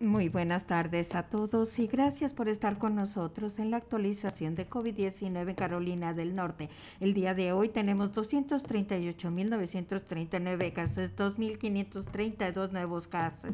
Muy buenas tardes a todos y gracias por estar con nosotros en la actualización de COVID-19 Carolina del Norte. El día de hoy tenemos 238.939 casos, 2.532 nuevos casos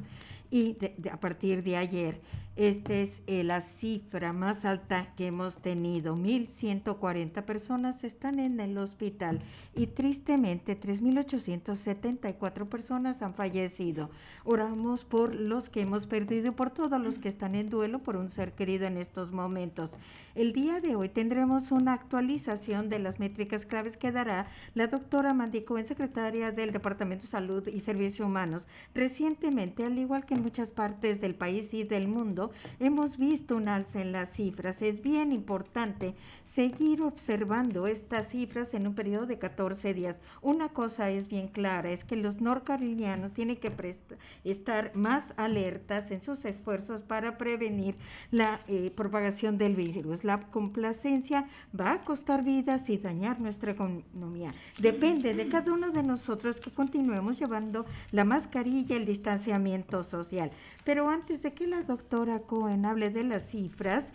y a partir de ayer esta es eh, la cifra más alta que hemos tenido. 1.140 personas están en el hospital y tristemente 3.874 personas han fallecido. Oramos por los que hemos perdido por todos los que están en duelo por un ser querido en estos momentos. El día de hoy tendremos una actualización de las métricas claves que dará la doctora en secretaria del Departamento de Salud y Servicios Humanos. Recientemente, al igual que en muchas partes del país y del mundo, hemos visto un alza en las cifras. Es bien importante seguir observando estas cifras en un periodo de 14 días. Una cosa es bien clara, es que los norcarilianos tienen que estar más alertas en sus esfuerzos para prevenir la eh, propagación del virus. La complacencia va a costar vidas y dañar nuestra economía. Depende de cada uno de nosotros que continuemos llevando la mascarilla, y el distanciamiento social. Pero antes de que la doctora Cohen hable de las cifras,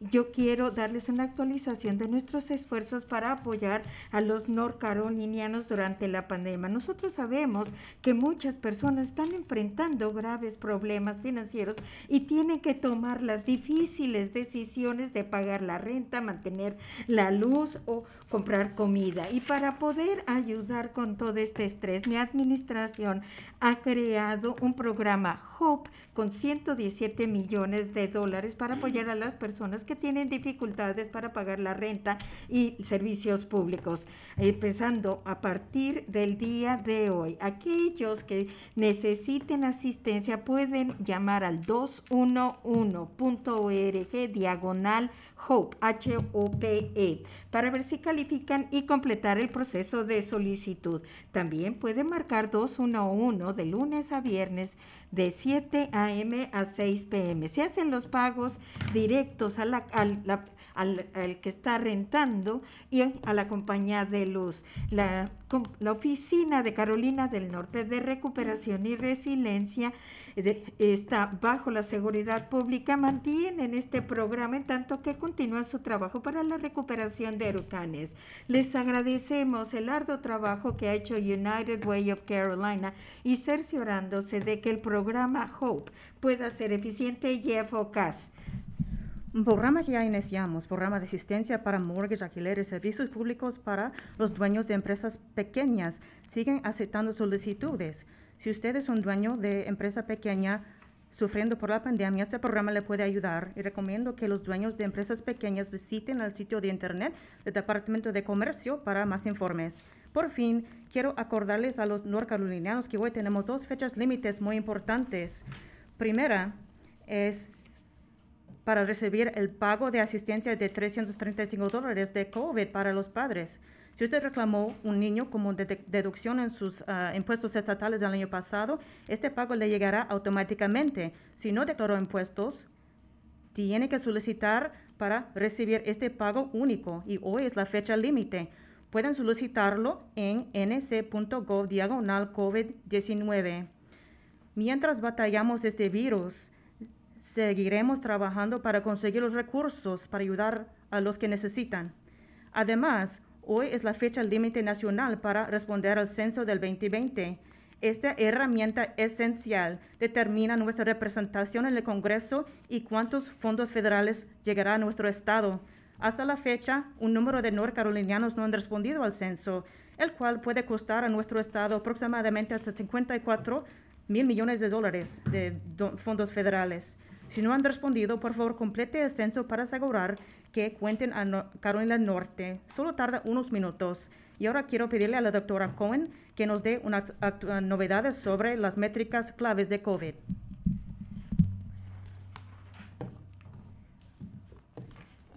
yo quiero darles una actualización de nuestros esfuerzos para apoyar a los norcarolinianos durante la pandemia. Nosotros sabemos que muchas personas están enfrentando graves problemas financieros y tienen que tomar las difíciles decisiones de pagar la renta, mantener la luz o comprar comida. Y para poder ayudar con todo este estrés, mi administración ha creado un programa HOPE con 117 millones de dólares para apoyar a las personas que tienen dificultades para pagar la renta y servicios públicos, empezando a partir del día de hoy. Aquellos que necesiten asistencia pueden llamar al 211.org diagonal HOPE, H-O-P-E, para ver si califican y completar el proceso de solicitud. También pueden marcar 211 de lunes a viernes de 7 a.m. a 6 p.m. Se hacen los pagos directos a la, a la al, que está rentando y a la compañía de luz. La, la oficina de Carolina del Norte de Recuperación y Resiliencia eh, está bajo la seguridad pública, mantienen este programa en tanto que continúa su trabajo para la recuperación de huracanes. Les agradecemos el arduo trabajo que ha hecho United Way of Carolina y cerciorándose de que el programa HOPE pueda ser eficiente y eficaz. Un programa que ya iniciamos, programa de asistencia para morgues, alquileres, servicios públicos para los dueños de empresas pequeñas, siguen aceptando solicitudes. Si usted es un dueño de empresa pequeña sufriendo por la pandemia, este programa le puede ayudar y recomiendo que los dueños de empresas pequeñas visiten el sitio de internet del Departamento de Comercio para más informes. Por fin, quiero acordarles a los norcarolinianos que hoy tenemos dos fechas límites muy importantes. Primera es para recibir el pago de asistencia de 335 dólares de COVID para los padres. Si usted reclamó un niño como deducción en sus ah, impuestos estatales del año pasado, este pago le llegará automáticamente. Si no declaró impuestos, tiene que solicitar para recibir este pago único y hoy es la fecha límite. Pueden solicitarlo en nc.gov diagonal COVID-19. Mientras batallamos este virus, seguiremos trabajando para conseguir los recursos para ayudar a los que necesitan. Además, hoy es la fecha límite nacional para responder al censo del 2020. Esta herramienta esencial determina nuestra representación en el Congreso y cuántos fondos federales llegará a nuestro estado. Hasta la fecha, un número de norcarolinianos no han respondido al censo, el cual puede costar a nuestro estado aproximadamente hasta 54 mil millones de dólares de fondos federales. Si no han respondido, por favor complete el censo para asegurar que cuenten a Carolina Norte. Solo tarda unos minutos. Y ahora quiero pedirle a la doctora Cohen que nos dé unas novedades sobre las métricas claves de COVID.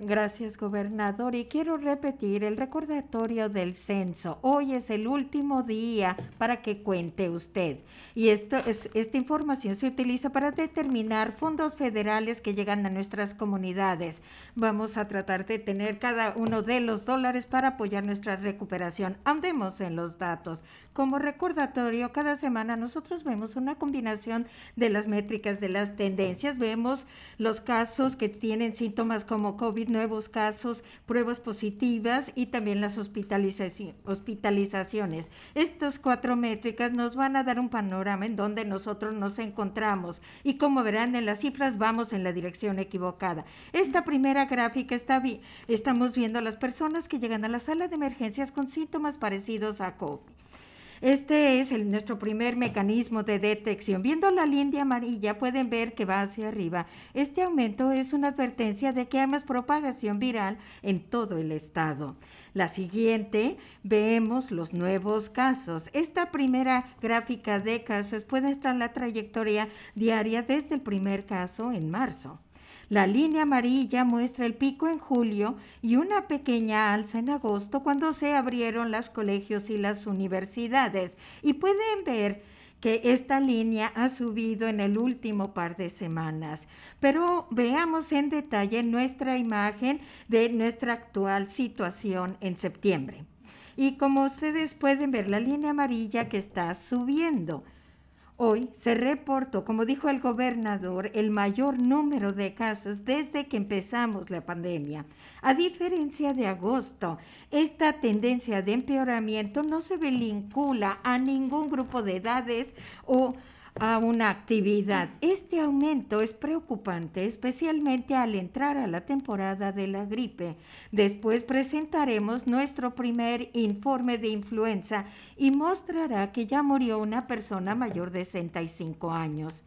Gracias, gobernador. Y quiero repetir el recordatorio del censo. Hoy es el último día para que cuente usted. Y esto es, esta información se utiliza para determinar fondos federales que llegan a nuestras comunidades. Vamos a tratar de tener cada uno de los dólares para apoyar nuestra recuperación. Andemos en los datos. Como recordatorio, cada semana nosotros vemos una combinación de las métricas de las tendencias. Vemos los casos que tienen síntomas como covid nuevos casos, pruebas positivas y también las hospitalizaciones. Estas cuatro métricas nos van a dar un panorama en donde nosotros nos encontramos y como verán en las cifras vamos en la dirección equivocada. Esta primera gráfica está vi estamos viendo a las personas que llegan a la sala de emergencias con síntomas parecidos a COVID. Este es nuestro primer mecanismo de detección. Viendo la línea amarilla pueden ver que va hacia arriba. Este aumento es una advertencia de que hay más propagación viral en todo el estado. La siguiente, vemos los nuevos casos. Esta primera gráfica de casos puede estar la trayectoria diaria desde el primer caso en marzo. La línea amarilla muestra el pico en julio y una pequeña alza en agosto cuando se abrieron los colegios y las universidades. Y pueden ver que esta línea ha subido en el último par de semanas. Pero veamos en detalle nuestra imagen de nuestra actual situación en septiembre. Y como ustedes pueden ver, la línea amarilla que está subiendo. Hoy se reportó, como dijo el gobernador, el mayor número de casos desde que empezamos la pandemia. A diferencia de agosto, esta tendencia de empeoramiento no se vincula a ningún grupo de edades o a una actividad. Este aumento es preocupante, especialmente al entrar a la temporada de la gripe. Después presentaremos nuestro primer informe de influenza y mostrará que ya murió una persona mayor de 65 años.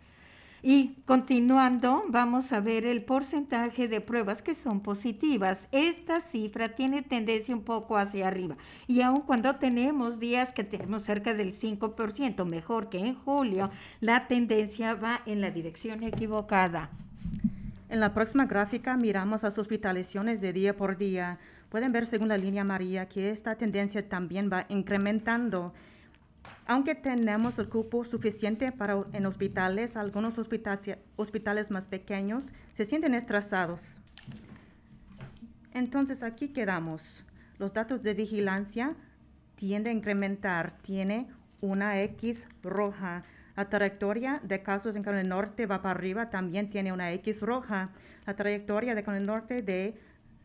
Y continuando, vamos a ver el porcentaje de pruebas que son positivas. Esta cifra tiene tendencia un poco hacia arriba. Y aun cuando tenemos días que tenemos cerca del 5%, mejor que en julio, la tendencia va en la dirección equivocada. En la próxima gráfica miramos las hospitalizaciones de día por día. Pueden ver según la línea María que esta tendencia también va incrementando aunque tenemos el cupo suficiente para en hospitales, algunos hospitales más pequeños se sienten estresados. Entonces aquí quedamos. Los datos de vigilancia tienden a incrementar, tiene una X roja. La trayectoria de casos en el Norte va para arriba, también tiene una X roja. La trayectoria de el Norte de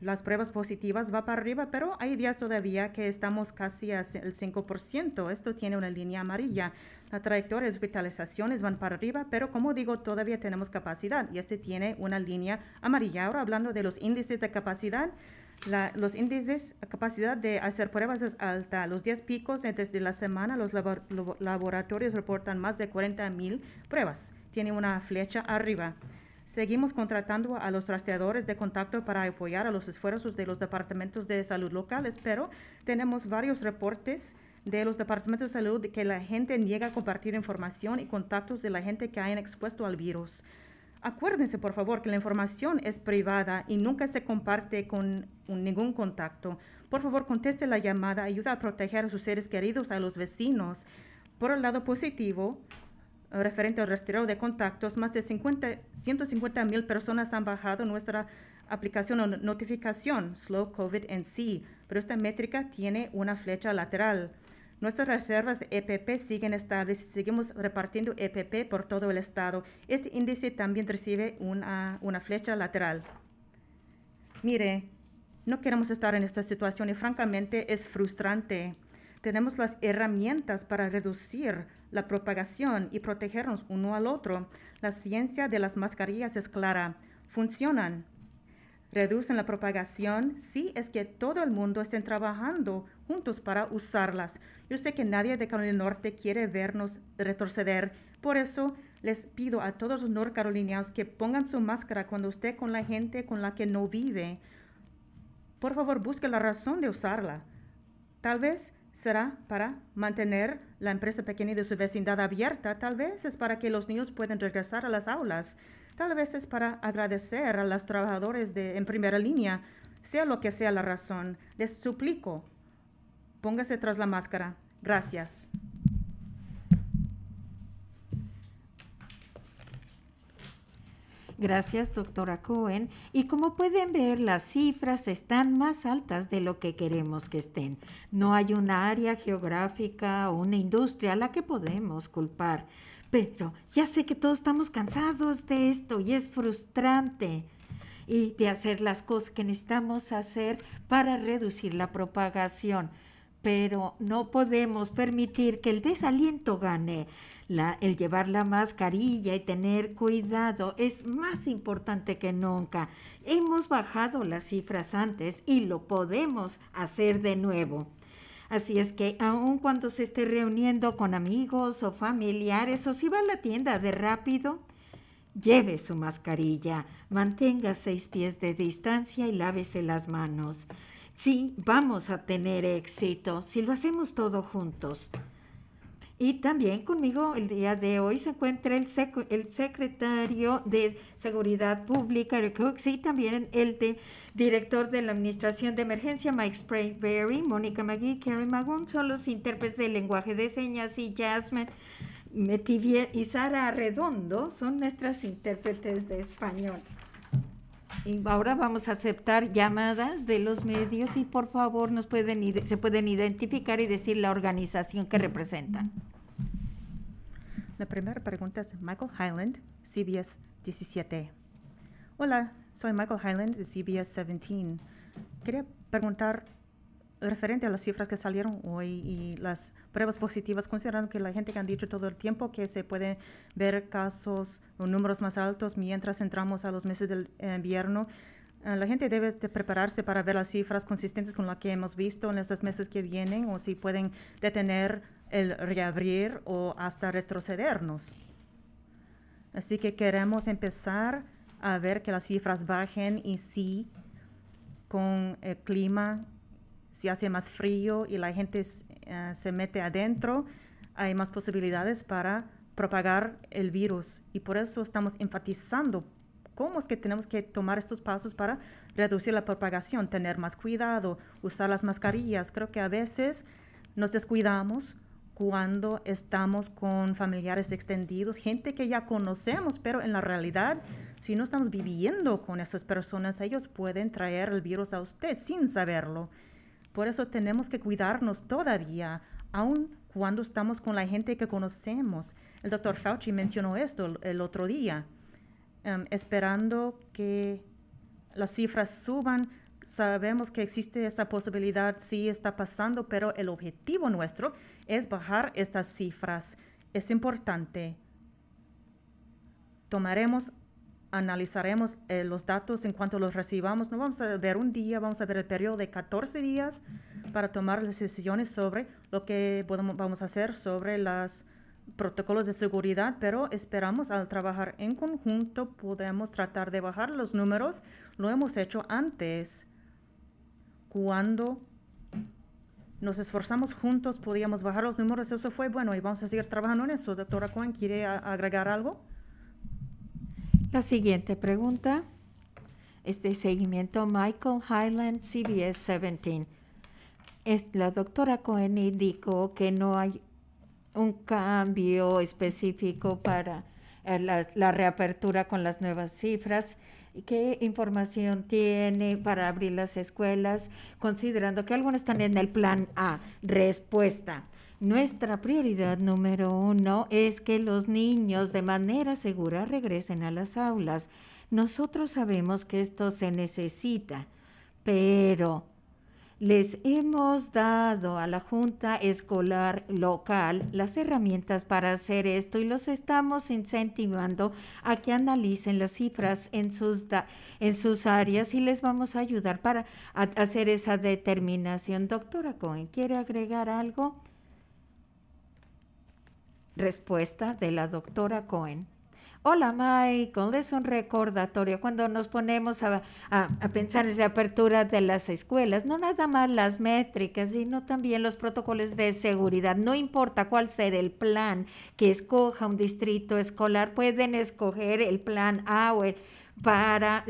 las pruebas positivas va para arriba, pero hay días todavía que estamos casi al 5%. Esto tiene una línea amarilla. La trayectoria de hospitalizaciones van para arriba, pero como digo, todavía tenemos capacidad y este tiene una línea amarilla. Ahora hablando de los índices de capacidad, la, los índices capacidad de hacer pruebas es alta. Los días picos de la semana, los laboratorios reportan más de 40 mil pruebas. Tiene una flecha arriba. Seguimos contratando a los trasteadores de contacto para apoyar a los esfuerzos de los departamentos de salud locales, pero tenemos varios reportes de los departamentos de salud que la gente niega a compartir información y contactos de la gente que hayan expuesto al virus. Acuérdense, por favor, que la información es privada y nunca se comparte con ningún contacto. Por favor, conteste la llamada, ayuda a proteger a sus seres queridos, a los vecinos. Por el lado positivo, referente al rastreo de contactos, más de 50, 150 mil personas han bajado nuestra aplicación o notificación Slow COVID en sí, pero esta métrica tiene una flecha lateral. Nuestras reservas de EPP siguen estables y seguimos repartiendo EPP por todo el estado. Este índice también recibe una, una flecha lateral. Mire, no queremos estar en esta situación y francamente es frustrante. Tenemos las herramientas para reducir la propagación y protegernos uno al otro, la ciencia de las mascarillas es clara. Funcionan. Reducen la propagación si es que todo el mundo estén trabajando juntos para usarlas. Yo sé que nadie de Carolina del Norte quiere vernos retroceder. Por eso les pido a todos los norcarolinianos que pongan su máscara cuando esté con la gente con la que no vive. Por favor, busque la razón de usarla. Tal vez será para mantener la empresa pequeña de su vecindad abierta, tal vez es para que los niños puedan regresar a las aulas, tal vez es para agradecer a los trabajadores de, en primera línea, sea lo que sea la razón. Les suplico, póngase tras la máscara. Gracias. Gracias, doctora Cohen. Y como pueden ver, las cifras están más altas de lo que queremos que estén. No hay una área geográfica o una industria a la que podemos culpar. Pero ya sé que todos estamos cansados de esto y es frustrante y de hacer las cosas que necesitamos hacer para reducir la propagación. Pero no podemos permitir que el desaliento gane el llevar la mascarilla y tener cuidado es más importante que nunca. Hemos bajado las cifras antes y lo podemos hacer de nuevo. Así es que aun cuando se esté reuniendo con amigos o familiares o si va a la tienda de rápido, Lleve su mascarilla, mantenga seis pies de distancia y lávese las manos. Sí, vamos a tener éxito si lo hacemos todo juntos. Y también conmigo el día de hoy se encuentra el, el secretario de Seguridad Pública, Eric Hooks, y también el de director de la Administración de Emergencia, Mike Spray Sprayberry, Mónica McGee, Kerry Magoon, son los intérpretes del lenguaje de señas y Jasmine Metivier y Sara Redondo son nuestras intérpretes de español. Y ahora vamos a aceptar llamadas de los medios y por favor nos pueden se pueden identificar y decir la organización que representan. La primera pregunta es Michael Highland, CBS 17. Hola, soy Michael Highland de CBS 17. Quería preguntar referente a las cifras que salieron hoy y las pruebas positivas, considerando que la gente que han dicho todo el tiempo que se pueden ver casos o números más altos mientras entramos a los meses del eh, invierno, Ah, la gente debe prepararse para ver las cifras consistentes con las que hemos visto en estos meses que vienen o si pueden detener el reabrir o hasta retrocedernos. Así que queremos empezar a ver que las cifras bajen y si con el clima si hace más frío y la gente eh, se mete adentro, hay más posibilidades para propagar el virus. Y por eso estamos enfatizando cómo es que tenemos que tomar estos pasos para reducir la propagación, tener más cuidado, usar las mascarillas. Creo que a veces nos descuidamos cuando estamos con familiares extendidos, gente que ya conocemos, pero en la realidad, si no estamos viviendo con esas personas, ellos pueden traer el virus a usted sin saberlo. Por eso tenemos que cuidarnos todavía, aun cuando estamos con la gente que conocemos. El doctor Fauci mencionó esto el otro día. Em, esperando que las cifras suban. Sabemos que existe esa posibilidad, sí está pasando, pero el objetivo nuestro es bajar estas cifras. Es importante. Tomaremos, analizaremos eh, los datos en cuanto los recibamos. No vamos a ver un día, vamos a ver el periodo de 14 días para tomar las decisiones sobre lo que podemos, vamos a hacer sobre las protocolos de seguridad, pero esperamos al trabajar en conjunto podemos tratar de bajar los números. Lo hemos hecho antes. Cuando nos esforzamos juntos, podíamos bajar los números. Eso fue bueno y vamos a seguir trabajando en eso. Doctora Cohen ¿quiere agregar algo? La siguiente pregunta es de seguimiento Michael Highland, CBS 17. Es, la doctora Cohen indicó que no hay un cambio específico para eh, la, la, reapertura con las nuevas cifras. ¿Qué información tiene para abrir las escuelas? Considerando que algunos están en el plan A. Respuesta. Nuestra prioridad número uno es que los niños de manera segura regresen a las aulas. Nosotros sabemos que esto se necesita, pero les hemos dado a la Junta Escolar Local las herramientas para hacer esto y los estamos incentivando a que analicen las cifras en sus, en sus áreas y les vamos a ayudar para hacer esa determinación. Doctora Cohen, ¿quiere agregar algo? Respuesta de la doctora Cohen. Hola Michael, es un recordatorio cuando nos ponemos a, a, pensar en la apertura de las escuelas, no nada más las métricas, sino también los protocolos de seguridad. No importa cuál sea el plan que escoja un distrito escolar, pueden escoger el plan A o el para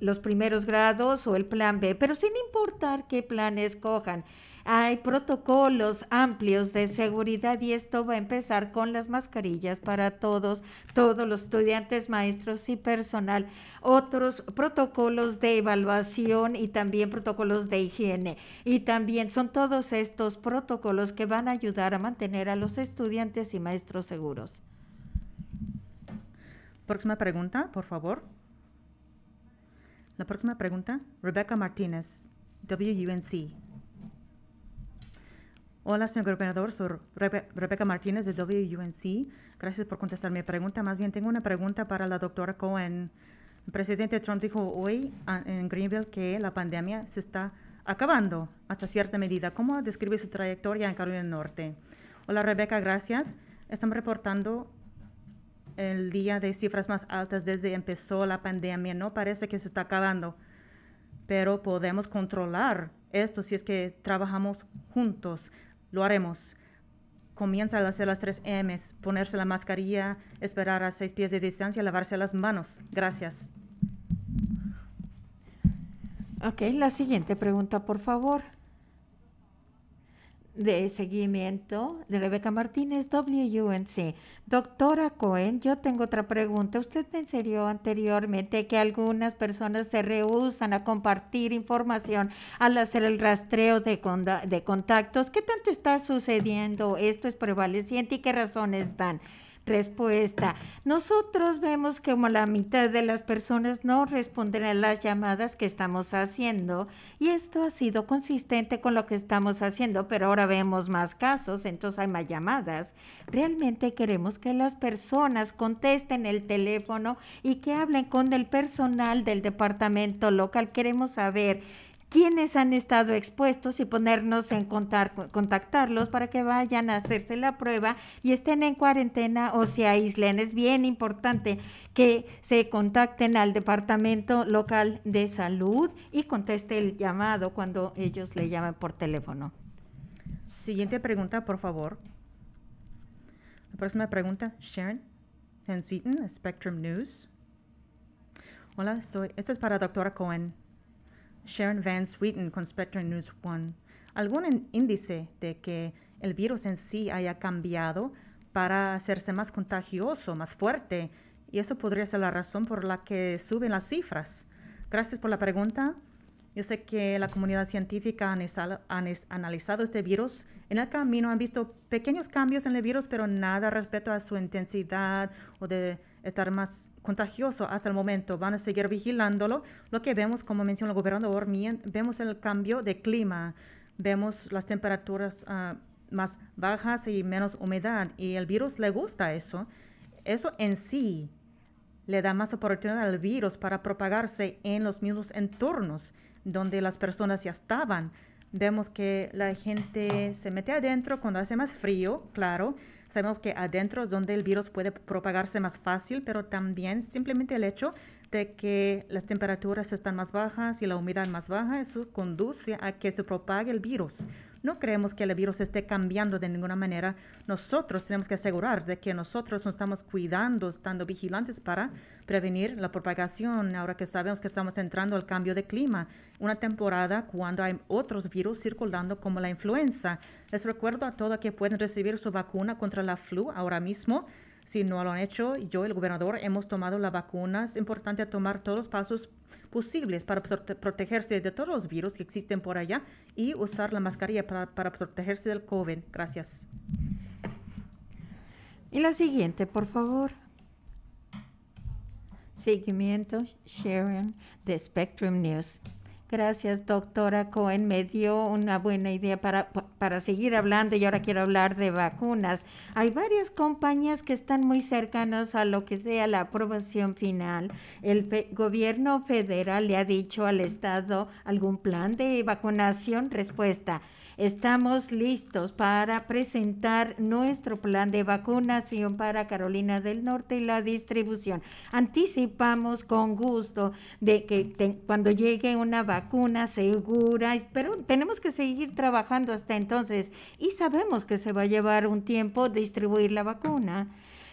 los primeros grados o el plan B, pero sin importar qué plan escojan. Hay protocolos amplios de seguridad y esto va a empezar con las mascarillas para todos, todos los estudiantes, maestros y personal. Otros protocolos de evaluación y también protocolos de higiene. Y también son todos estos protocolos que van a ayudar a mantener a los estudiantes y maestros seguros. Próxima pregunta, por favor. La próxima pregunta, Rebecca Martínez, WUNC. Hola, señor gobernador. Soy Rebeca Martínez de WUNC. Gracias por contestar mi pregunta. Más bien, tengo una pregunta para la doctora Cohen. El presidente Trump dijo hoy ah, en Greenville que la pandemia se está acabando hasta cierta medida. ¿Cómo describe su trayectoria en Carolina del Norte? Hola, Rebeca. Gracias. Estamos reportando el día de cifras más altas desde empezó la pandemia. No parece que se está acabando, pero podemos controlar esto si es que trabajamos juntos. Lo haremos. Comienza a hacer las tres M's, ponerse la mascarilla, esperar a seis pies de distancia, lavarse las manos. Gracias. Ok, la siguiente pregunta, por favor de seguimiento de Rebeca Martínez, WUNC. Doctora Cohen, yo tengo otra pregunta. Usted mencionó anteriormente que algunas personas se rehusan a compartir información al hacer el rastreo de, de contactos. ¿Qué tanto está sucediendo? ¿Esto es prevaleciente y qué razones dan? respuesta. Nosotros vemos que como la mitad de las personas no responden a las llamadas que estamos haciendo y esto ha sido consistente con lo que estamos haciendo, pero ahora vemos más casos, entonces hay más llamadas. Realmente queremos que las personas contesten el teléfono y que hablen con el personal del departamento local. Queremos saber quiénes han estado expuestos y ponernos en contar, contactarlos para que vayan a hacerse la prueba y estén en cuarentena o se aíslen. Es bien importante que se contacten al Departamento Local de Salud y conteste el llamado cuando ellos le llamen por teléfono. Siguiente pregunta, por favor. La próxima pregunta, Sharon Spectrum News. Hola, soy, esta es para doctora Cohen. Sharon Van Sweeten con Spectrum News One, ¿algún índice de que el virus en sí haya cambiado para hacerse más contagioso, más fuerte? Y eso podría ser la razón por la que suben las cifras. Gracias por la pregunta. Yo sé que la comunidad científica ha analizado este virus. En el camino han visto pequeños cambios en el virus, pero nada respecto a su intensidad o de estar más contagioso hasta el momento. Van a seguir vigilándolo. Lo que vemos, como mencionó el gobernador vemos el cambio de clima, vemos las temperaturas ah, más bajas y menos humedad. Y el virus le gusta eso. Eso en sí le da más oportunidad al virus para propagarse en los mismos entornos donde las personas ya estaban. Vemos que la gente se mete adentro cuando hace más frío, claro, Sabemos que adentro es donde el virus puede propagarse más fácil, pero también simplemente el hecho de que las temperaturas están más bajas y la humedad más baja, eso conduce a que se propague el virus. No creemos que el virus esté cambiando de ninguna manera. Nosotros tenemos que asegurar de que nosotros nos estamos cuidando, estando vigilantes para prevenir la propagación. Ahora que sabemos que estamos entrando al cambio de clima, una temporada cuando hay otros virus circulando como la influenza. Les recuerdo a todos que pueden recibir su vacuna contra la flu ahora mismo si no lo han hecho, yo, el gobernador, hemos tomado la vacuna. Es importante tomar todos los pasos posibles para protegerse de todos los virus que existen por allá y usar la mascarilla para, para protegerse del COVID. Gracias. Y la siguiente, por favor. Seguimiento, Sharon, de Spectrum News. Gracias, doctora Cohen. Me dio una buena idea para, para, seguir hablando y ahora quiero hablar de vacunas. Hay varias compañías que están muy cercanas a lo que sea la aprobación final. El gobierno federal le ha dicho al Estado algún plan de vacunación. Respuesta, Estamos listos para presentar nuestro plan de vacunación para Carolina del Norte y la distribución. Anticipamos con gusto de que cuando llegue una vacuna segura, pero tenemos que seguir trabajando hasta entonces y sabemos que se va a llevar un tiempo distribuir la vacuna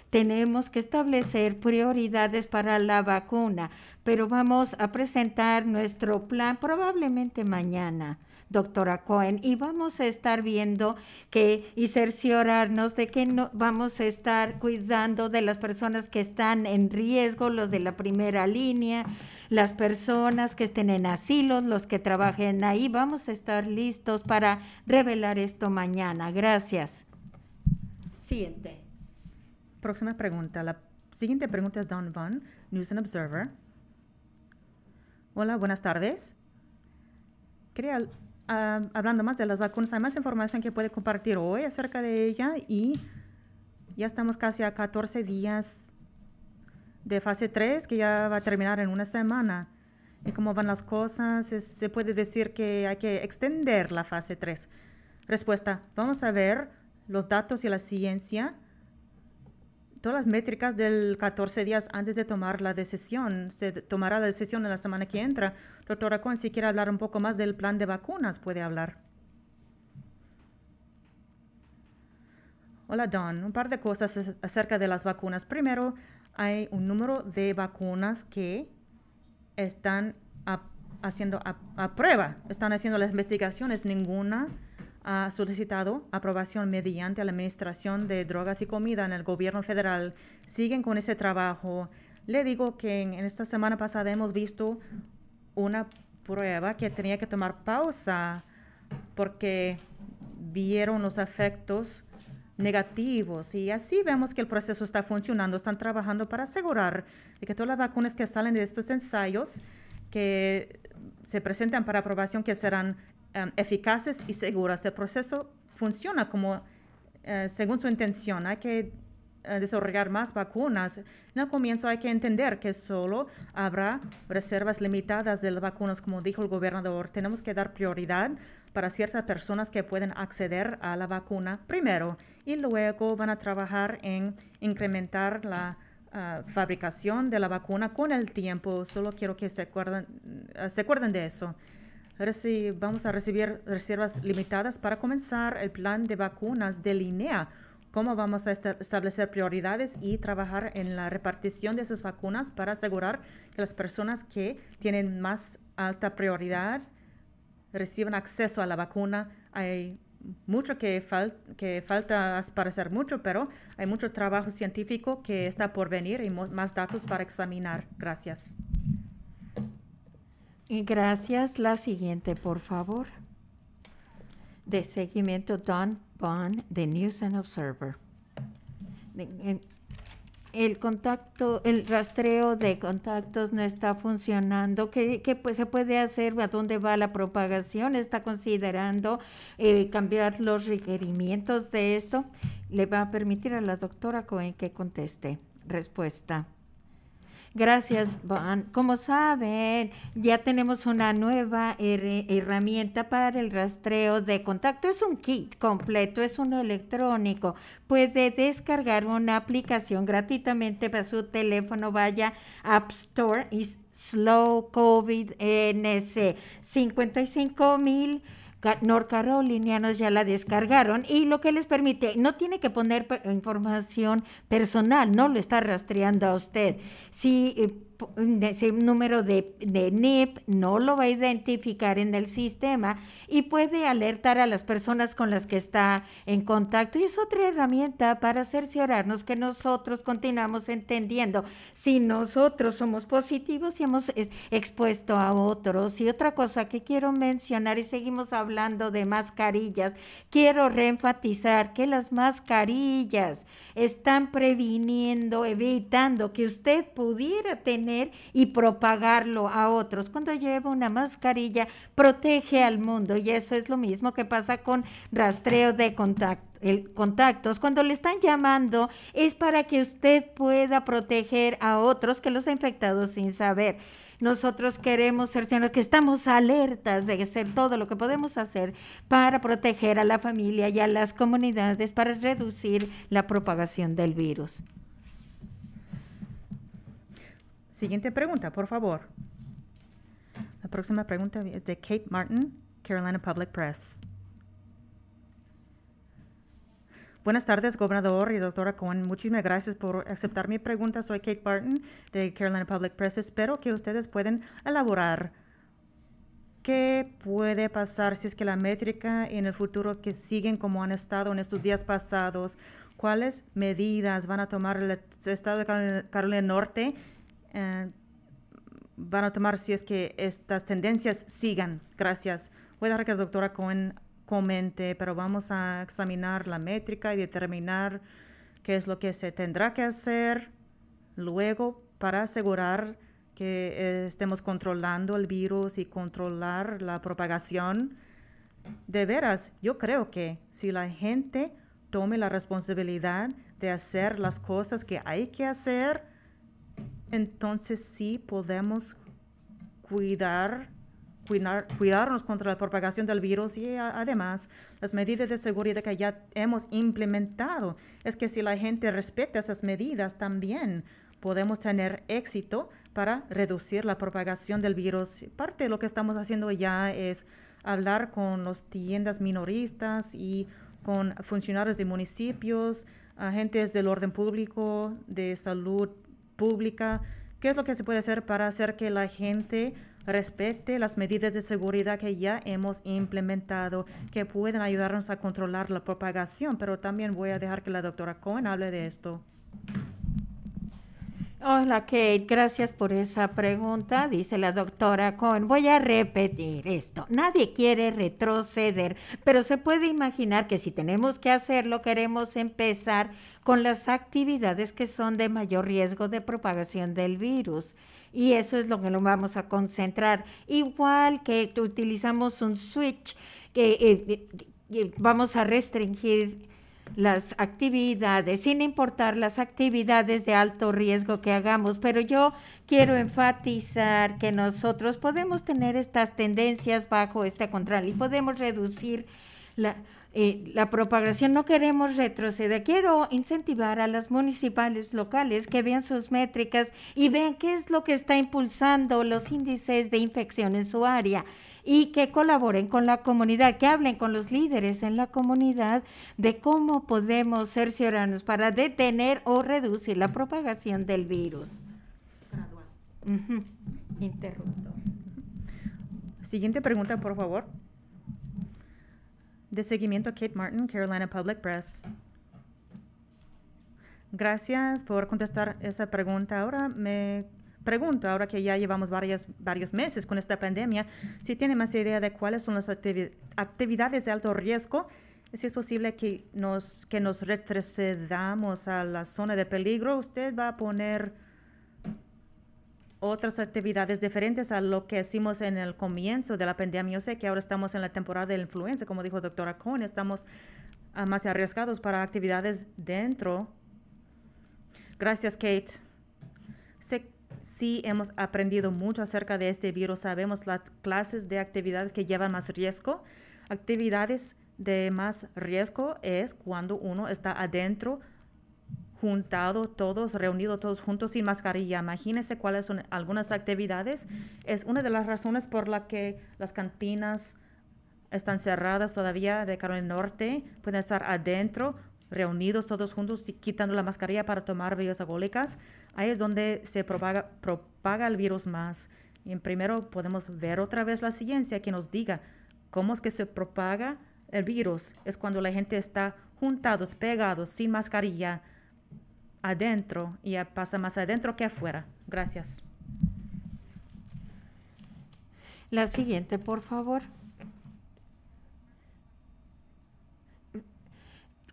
tenemos que establecer prioridades para la vacuna, pero vamos a presentar nuestro plan probablemente mañana doctora Cohen, y vamos a estar viendo que y cerciorarnos de que no, vamos a estar cuidando de las personas que están en riesgo, los de la primera línea, las personas que estén en asilos, los que trabajen ahí. Vamos a estar listos para revelar esto mañana. Gracias. Siguiente. Próxima pregunta. La siguiente pregunta es Don Van, News and Observer. Hola, buenas tardes. Quería Ah, hablando más de las vacunas, hay más información que puede compartir hoy acerca de ella y ya estamos casi a 14 días de fase 3 que ya va a terminar en una semana. Y cómo van las cosas, se puede decir que hay que extender la fase 3. Respuesta, vamos a ver los datos y la ciencia todas las métricas del 14 días antes de tomar la decisión. Se tomará la decisión en la semana que entra. Doctora Cohen, si quiere hablar un poco más del plan de vacunas, puede hablar. Hola, Don. Un par de cosas acerca de las vacunas. Primero, hay un número de vacunas que están haciendo a prueba, están haciendo las investigaciones. Ninguna ha solicitado aprobación mediante la Administración de Drogas y Comida en el gobierno federal. Siguen con ese trabajo. Le digo que en, esta semana pasada hemos visto una prueba que tenía que tomar pausa porque vieron los efectos negativos y así vemos que el proceso está funcionando. Están trabajando para asegurar de que todas las vacunas que salen de estos ensayos que se presentan para aprobación que serán Em, eficaces y seguras. El proceso funciona como eh, según su intención. Hay que eh, desarrollar más vacunas. En comienzo hay que entender que solo habrá reservas limitadas de las vacunas, como dijo el gobernador. Tenemos que dar prioridad para ciertas personas que pueden acceder a la vacuna primero y luego van a trabajar en incrementar la eh, fabricación de la vacuna con el tiempo. Solo quiero que se acuerdan se acuerden de eso reci vamos a recibir reservas limitadas para comenzar el plan de vacunas de línea. ¿Cómo vamos a establecer prioridades y trabajar en la repartición de esas vacunas para asegurar que las personas que tienen más alta prioridad reciban acceso a la vacuna? Hay mucho que, que falta para mucho, pero hay mucho trabajo científico que está por venir y más datos para examinar. Gracias. Gracias. La siguiente, por favor. De seguimiento, Don Bond, de News and Observer. El contacto, el rastreo de contactos no está funcionando. ¿Qué, pues, se puede hacer? ¿A dónde va la propagación? ¿Está considerando eh, cambiar los requerimientos de esto? Le va a permitir a la doctora Cohen que conteste. Respuesta. Gracias, Van. Como saben, ya tenemos una nueva herramienta para el rastreo de contacto. Es un kit completo, es uno electrónico. Puede descargar una aplicación gratuitamente para su teléfono. Vaya App Store y Slow COVID NC 55 mil norcarolinianos ya la descargaron y lo que les permite, no tiene que poner información personal, no lo está rastreando a usted. Si eh, ese número de, de, NIP no lo va a identificar en el sistema y puede alertar a las personas con las que está en contacto. Y es otra herramienta para cerciorarnos que nosotros continuamos entendiendo si nosotros somos positivos y hemos expuesto a otros. Y otra cosa que quiero mencionar, y seguimos hablando de mascarillas, quiero reenfatizar que las mascarillas están previniendo, evitando que usted pudiera tener y propagarlo a otros. Cuando lleva una mascarilla, protege al mundo y eso es lo mismo que pasa con rastreo de contacto contactos, cuando le están llamando es para que usted pueda proteger a otros que los ha infectado sin saber. Nosotros queremos ser señores, que estamos alertas de hacer todo lo que podemos hacer para proteger a la familia y a las comunidades para reducir la propagación del virus. Siguiente pregunta, por favor. La próxima pregunta es de Kate Martin, Carolina Public Press. Buenas tardes, gobernador y doctora Cohen. Muchísimas gracias por aceptar mi pregunta. Soy Kate Martin de Carolina Public Press. Espero que ustedes puedan elaborar qué puede pasar si es que la métrica en el futuro que siguen como han estado en estos días pasados, cuáles medidas van a tomar el estado de Carolina Norte eh, van a tomar si es que estas tendencias sigan. Gracias. Voy a dejar que la doctora Cohen comente, pero vamos a examinar la métrica y determinar qué es lo que se tendrá que hacer luego para asegurar que eh, estemos controlando el virus y controlar la propagación. De veras, yo creo que si la gente tome la responsabilidad de hacer las cosas que hay que hacer, entonces sí podemos cuidar, cuidarnos contra la propagación del virus y además las medidas de seguridad que ya hemos implementado. Es que si la gente respeta esas medidas también podemos tener éxito para reducir la propagación del virus. Parte de lo que estamos haciendo ya es hablar con las tiendas minoristas y con funcionarios de municipios, agentes del orden público, de salud pública, qué es lo que se puede hacer para hacer que la gente respete las medidas de seguridad que ya hemos implementado, que pueden ayudarnos a controlar la propagación, pero también voy a dejar que la doctora Cohen hable de esto. Hola Kate, gracias por esa pregunta, dice la doctora Cohen. Voy a repetir esto. Nadie quiere retroceder, pero se puede imaginar que si tenemos que hacerlo, queremos empezar con las actividades que son de mayor riesgo de propagación del virus. Y eso es lo que nos vamos a concentrar. Igual que utilizamos un switch, que eh, eh, eh, vamos a restringir las actividades, sin importar las actividades de alto riesgo que hagamos, pero yo quiero enfatizar que nosotros podemos tener estas tendencias bajo este control y podemos reducir la, eh, la propagación, no queremos retroceder. Quiero incentivar a las municipales locales que vean sus métricas y vean qué es lo que está impulsando los índices de infección en su área y que colaboren con la comunidad, que hablen con los líderes en la comunidad de cómo podemos ser ciudadanos para detener o reducir la propagación del virus. Siguiente pregunta, por favor. De seguimiento Kate Martin, Carolina Public Press. Gracias por contestar esa pregunta. Ahora me pregunto, ahora que ya llevamos varias, varios meses con esta pandemia, si tiene más idea de cuáles son las actividades de alto riesgo, si es posible que nos, que nos retrocedamos a la zona de peligro, usted va a poner otras actividades diferentes a lo que hicimos en el comienzo de la pandemia. Yo sé que ahora estamos en la temporada de la influenza, como dijo doctora Cohn, estamos ah, más arriesgados para actividades dentro. Gracias, Kate sí hemos aprendido mucho acerca de este virus. Sabemos las clases de actividades que llevan más riesgo. Actividades de más riesgo es cuando uno está adentro, juntado todos, reunido todos juntos sin mascarilla. Imagínense cuáles son algunas actividades. Es una de las razones por la que las cantinas están cerradas todavía de Carolina Norte, pueden estar adentro reunidos todos juntos y quitando la mascarilla para tomar bebidas alcohólicas, ahí es donde se propaga, propaga el virus más. Y primero podemos ver otra vez la ciencia que nos diga cómo es que se propaga el virus. Es cuando la gente está juntados, pegados, sin mascarilla, adentro y pasa más adentro que afuera. Gracias. La siguiente, por favor.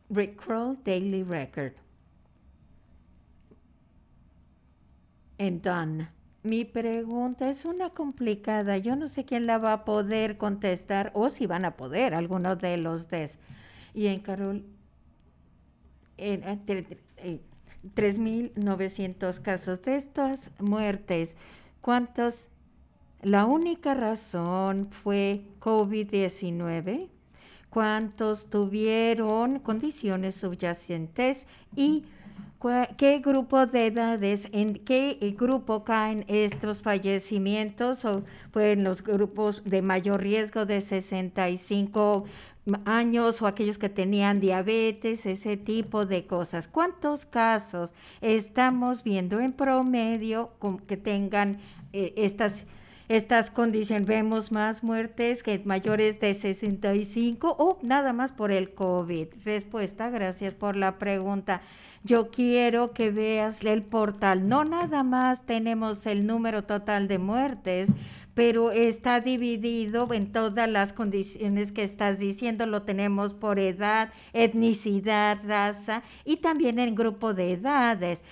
Rick Daily Record. En Don, mi pregunta es una complicada. Yo no sé quién la va a poder contestar o si van a poder algunos de los des. Y en Carol, en, mil en 3.900 casos de estas muertes, ¿cuántos? La única razón fue COVID-19 cuántos tuvieron condiciones subyacentes y qué grupo de edades, en qué grupo caen estos fallecimientos, o pueden los grupos de mayor riesgo de 65 años o aquellos que tenían diabetes, ese tipo de cosas. ¿Cuántos casos estamos viendo en promedio con que tengan eh, estas estas condiciones, vemos más muertes que mayores de 65 o nada más por el COVID. Respuesta, gracias por la pregunta. Yo quiero que veas el portal. No nada más tenemos el número total de muertes, pero está dividido en todas las condiciones que estás diciendo, lo tenemos por edad, etnicidad, raza y también en grupo de edades.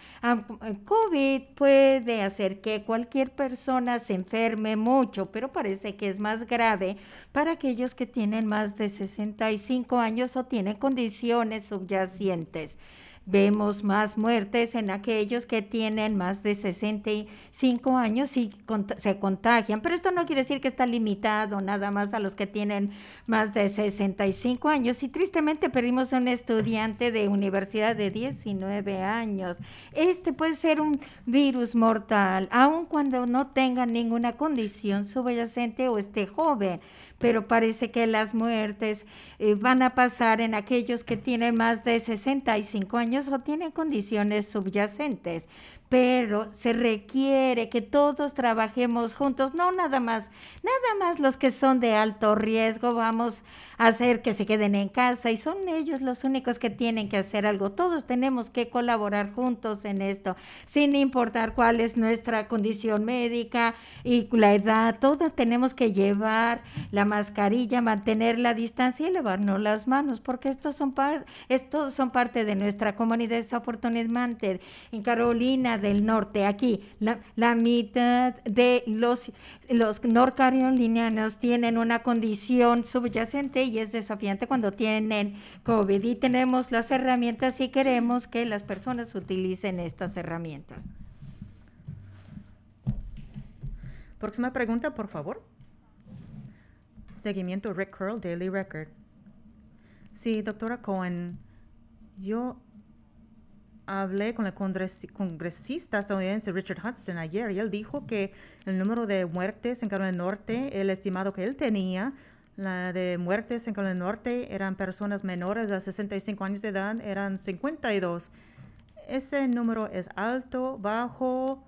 COVID puede hacer que cualquier persona se enferme mucho, pero parece que es más grave para aquellos que tienen más de 65 años o tienen condiciones subyacentes. Vemos más muertes en aquellos que tienen más de 65 años y se contagian. Pero esto no quiere decir que está limitado nada más a los que tienen más de 65 años. Y tristemente perdimos a un estudiante de universidad de 19 años. Este puede ser un virus mortal, aun cuando no tenga ninguna condición subyacente o esté joven pero parece que las muertes eh, van a pasar en aquellos que tienen más de 65 años o tienen condiciones subyacentes. Pero se requiere que todos trabajemos juntos, no nada más, nada más los que son de alto riesgo, vamos a hacer que se queden en casa y son ellos los únicos que tienen que hacer algo. Todos tenemos que colaborar juntos en esto, sin importar cuál es nuestra condición médica y la edad, todos tenemos que llevar la mascarilla, mantener la distancia y lavarnos las manos, porque estos son, par estos son parte de nuestra comunidad de Manter en Carolina del Norte. Aquí la, la mitad de los, los norcarolinianos tienen una condición subyacente y es desafiante cuando tienen COVID y tenemos las herramientas y queremos que las personas utilicen estas herramientas. Próxima pregunta, por favor seguimiento Rick Curl Daily Record. Sí, doctora Cohen, yo hablé con el congresista estadounidense Richard Hudson ayer y él dijo que el número de muertes en Carolina del Norte, el estimado que él tenía, la de muertes en Carolina del Norte eran personas menores a 65 años de edad, eran 52. ¿Ese número es alto, bajo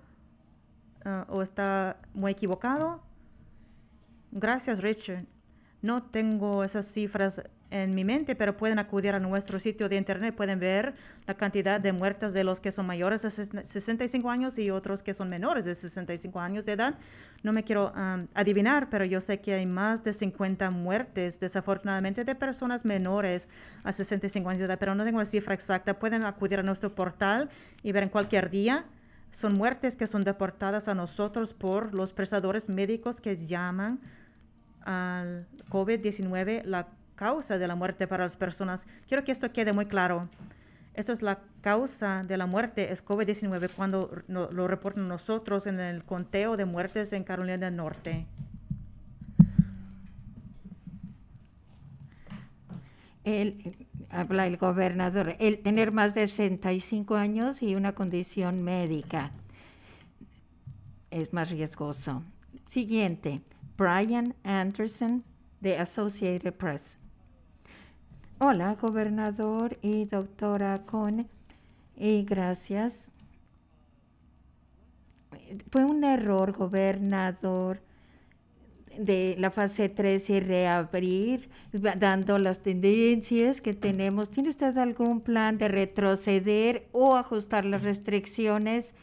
eh, o está muy equivocado? Gracias, Richard. No tengo esas cifras en mi mente, pero pueden acudir a nuestro sitio de internet, pueden ver la cantidad de muertes de los que son mayores de 65 años y otros que son menores de 65 años de edad. No me quiero adivinar, pero yo sé que hay más de 50 muertes, desafortunadamente, de personas menores a 65 años de edad, pero no tengo la cifra exacta. Pueden acudir a nuestro portal y ver en cualquier día. Son muertes que son deportadas a nosotros por los prestadores médicos que llaman al COVID-19 la causa de la muerte para las personas. Quiero que esto quede muy claro. Esto es la causa de la muerte, es COVID-19, cuando lo reportan nosotros en el conteo de muertes en Carolina del Norte. El, habla el gobernador, el tener más de 65 años y una condición médica es más riesgoso. Siguiente. Brian Anderson, de Associated Press. Hola, gobernador y doctora con y gracias. Fue un error, gobernador, de la fase 3 y reabrir, dando las tendencias que tenemos. ¿Tiene usted algún plan de retroceder o ajustar las restricciones?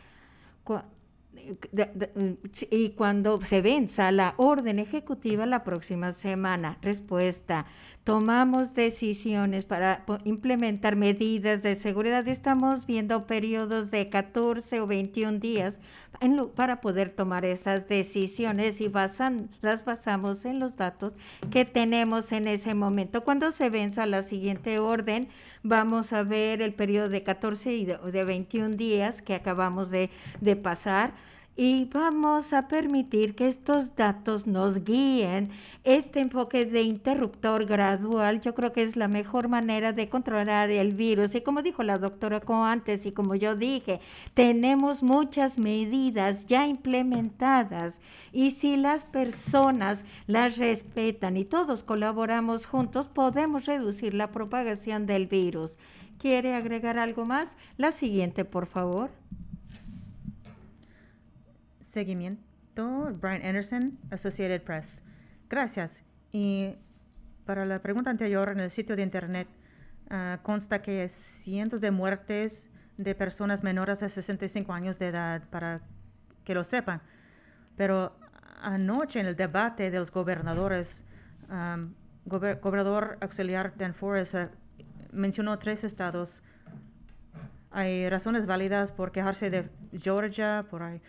Mm, y cuando se venza la orden ejecutiva la próxima semana. Respuesta, tomamos decisiones para implementar medidas de seguridad. Estamos viendo periodos de 14 o 21 días para poder tomar esas decisiones y basan las basamos en los datos que tenemos en ese momento. Cuando se venza la siguiente orden, vamos a ver el periodo de 14 y de, 21 días que acabamos de pasar y vamos a permitir que estos datos nos guíen. Este enfoque de interruptor gradual yo creo que es la mejor manera de controlar el virus. Y como dijo la doctora antes y como yo dije, tenemos muchas medidas ya implementadas y si las personas las respetan y todos colaboramos juntos, podemos reducir la propagación del virus. ¿Quiere agregar algo más? La siguiente, por favor seguimiento, Brian Anderson, Associated Press. Gracias. Y para la pregunta anterior, en el sitio de Internet ah, consta que cientos de muertes de personas menores a 65 años de edad, para que lo sepan. Pero anoche en el debate de los gobernadores, gobernador auxiliar Dan Forrest eh, mencionó tres estados. Hay razones válidas por quejarse de Georgia, por ahí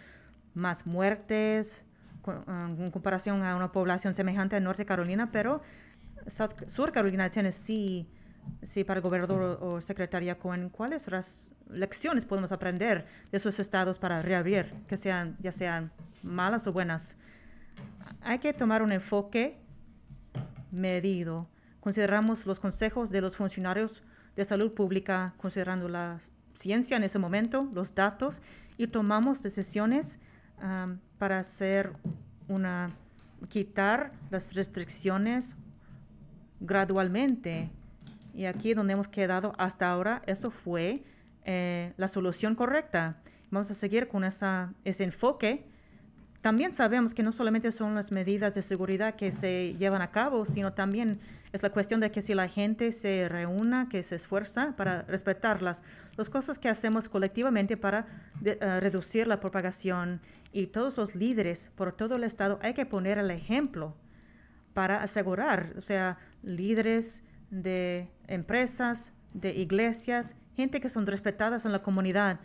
más muertes ah, en comparación a una población semejante en Norte Carolina, pero South, Sur Carolina, tiene sí, sí para el gobernador o, secretaria Cohen, ¿cuáles lecciones podemos aprender de esos estados para reabrir, que sean, ya sean malas o buenas? Hay que tomar un enfoque medido. Consideramos los consejos de los funcionarios de salud pública, considerando la ciencia en ese momento, los datos, y tomamos decisiones para hacer una, quitar las restricciones gradualmente. Y aquí donde hemos quedado hasta ahora, eso fue eh, la solución correcta. Vamos a seguir con esa, ese enfoque también sabemos que no solamente son las medidas de seguridad que se llevan a cabo, sino también es la cuestión de que si la gente se reúna, que se esfuerza para respetarlas, las cosas que hacemos colectivamente para eh, reducir la propagación y todos los líderes por todo el Estado hay que poner el ejemplo para asegurar, o sea, líderes de empresas, de iglesias, gente que son respetadas en la comunidad,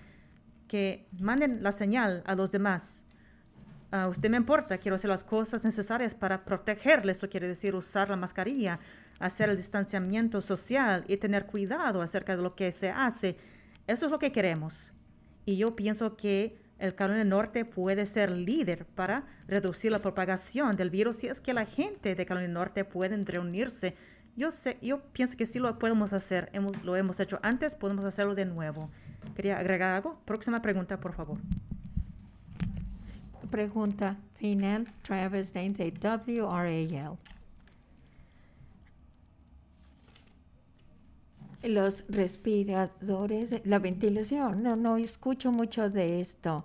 que manden la señal a los demás a usted me importa, quiero hacer las cosas necesarias para protegerles Eso quiere decir usar la mascarilla, hacer el distanciamiento social y tener cuidado acerca de lo que se hace. Eso es lo que queremos. Y yo pienso que el Carolina del Norte puede ser líder para reducir la propagación del virus si es que la gente de Carolina del Norte puede reunirse. Yo, sé, yo pienso que sí lo podemos hacer. Hemos, lo hemos hecho antes, podemos hacerlo de nuevo. Quería agregar algo. Próxima pregunta, por favor pregunta final, Travis w r Los respiradores, la ventilación, no, no escucho mucho de esto.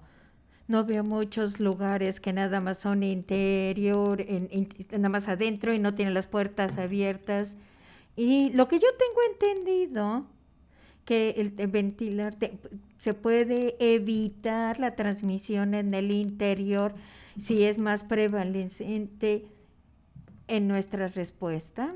No veo muchos lugares que nada más son interior, en, nada más adentro y no tienen las puertas abiertas. Y lo que yo tengo entendido que el eh, ventilar se puede evitar la transmisión en el interior si es más prevalecente en nuestra respuesta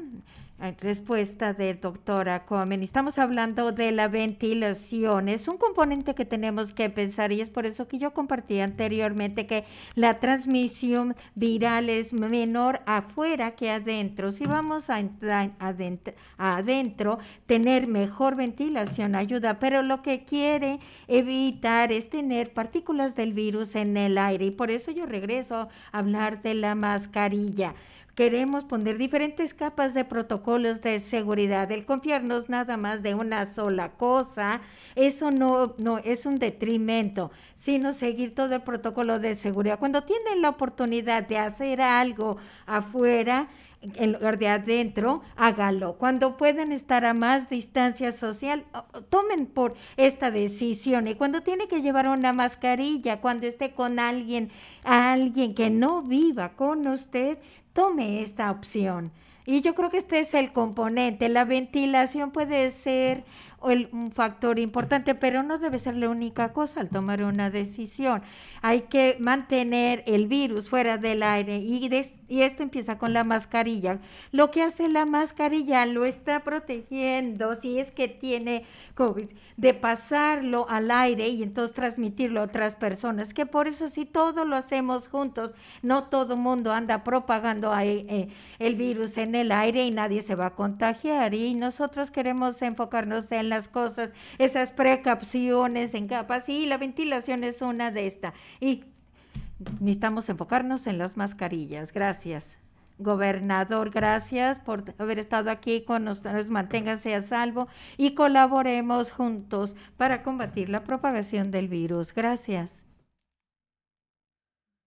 respuesta de doctora Comen. Estamos hablando de la ventilación. Es un componente que tenemos que pensar y es por eso que yo compartí anteriormente que la transmisión viral es menor afuera que adentro. Si vamos a entrar adentro, adentro tener mejor ventilación ayuda, pero lo que quiere evitar es tener partículas del virus en el aire y por eso yo regreso a hablar de la mascarilla queremos poner diferentes capas de protocolos de seguridad. El confiarnos nada más de una sola cosa, eso no, no es un detrimento, sino seguir todo el protocolo de seguridad. Cuando tienen la oportunidad de hacer algo afuera, en lugar de adentro, hágalo. Cuando pueden estar a más distancia social, tomen por esta decisión. Y cuando tiene que llevar una mascarilla, cuando esté con alguien, alguien que no viva con usted, tome esta opción. Y yo creo que este es el componente. La ventilación puede ser el, un factor importante, pero no debe ser la única cosa al tomar una decisión. Hay que mantener el virus fuera del aire y, y esto empieza con la mascarilla. Lo que hace la mascarilla lo está protegiendo si es que tiene COVID, de pasarlo al aire y entonces transmitirlo a otras personas, que por eso si todo lo hacemos juntos, no todo el mundo anda propagando eh, el virus en el aire y nadie se va a contagiar y nosotros queremos enfocarnos en las cosas, esas precauciones en capas y la ventilación es una de estas. Y necesitamos enfocarnos en las mascarillas. Gracias. Gobernador, gracias por haber estado aquí con nosotros. Manténganse a salvo y colaboremos juntos para combatir la propagación del virus. Gracias.